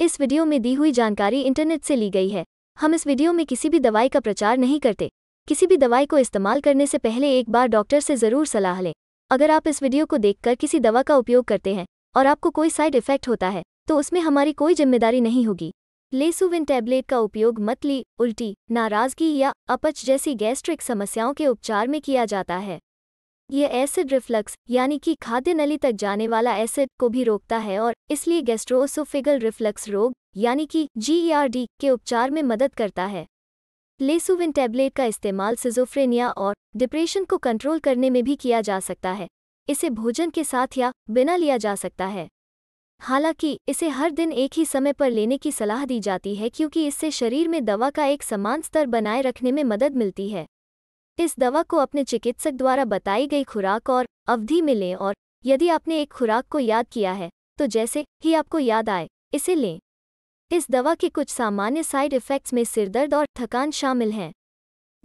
इस वीडियो में दी हुई जानकारी इंटरनेट से ली गई है हम इस वीडियो में किसी भी दवाई का प्रचार नहीं करते किसी भी दवाई को इस्तेमाल करने से पहले एक बार डॉक्टर से ज़रूर सलाह लें अगर आप इस वीडियो को देखकर किसी दवा का उपयोग करते हैं और आपको कोई साइड इफेक्ट होता है तो उसमें हमारी कोई जिम्मेदारी नहीं होगी लेसुविन टैबलेट का उपयोग मतली उल्टी नाराजगी या अपच जैसी गैस्ट्रिक समस्याओं के उपचार में किया जाता है ये एसिड रिफ्लक्स यानी कि खाद्य नली तक जाने वाला एसिड को भी रोकता है और इसलिए गेस्ट्रोसोफिगल रिफ्लक्स रोग यानी कि जीईआरडी e के उपचार में मदद करता है लेसुविन टैबलेट का इस्तेमाल सिजोफ्रेनिया और डिप्रेशन को कंट्रोल करने में भी किया जा सकता है इसे भोजन के साथ या बिना लिया जा सकता है हालांकि इसे हर दिन एक ही समय पर लेने की सलाह दी जाती है क्योंकि इससे शरीर में दवा का एक समान स्तर बनाए रखने में मदद मिलती है इस दवा को अपने चिकित्सक द्वारा बताई गई खुराक और अवधि में लें और यदि आपने एक खुराक को याद किया है तो जैसे ही आपको याद आए इसे लें इस दवा के कुछ सामान्य साइड इफ़ेक्ट्स में सिरदर्द और थकान शामिल हैं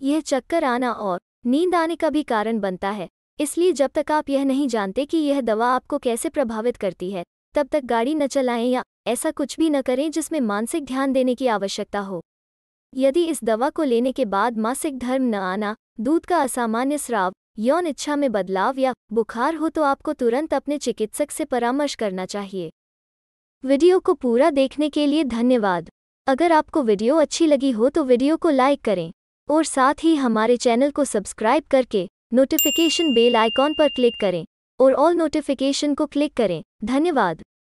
यह चक्कर आना और नींद आने का भी कारण बनता है इसलिए जब तक आप यह नहीं जानते कि यह दवा आपको कैसे प्रभावित करती है तब तक गाड़ी न चलाएं या ऐसा कुछ भी न करें जिसमें मानसिक ध्यान देने की आवश्यकता हो यदि इस दवा को लेने के बाद मासिक धर्म न आना दूध का असामान्य स्राव यौन इच्छा में बदलाव या बुखार हो तो आपको तुरंत अपने चिकित्सक से परामर्श करना चाहिए वीडियो को पूरा देखने के लिए धन्यवाद अगर आपको वीडियो अच्छी लगी हो तो वीडियो को लाइक करें और साथ ही हमारे चैनल को सब्सक्राइब करके नोटिफिकेशन बेल आइकॉन पर क्लिक करें और ऑल नोटिफिकेशन को क्लिक करें धन्यवाद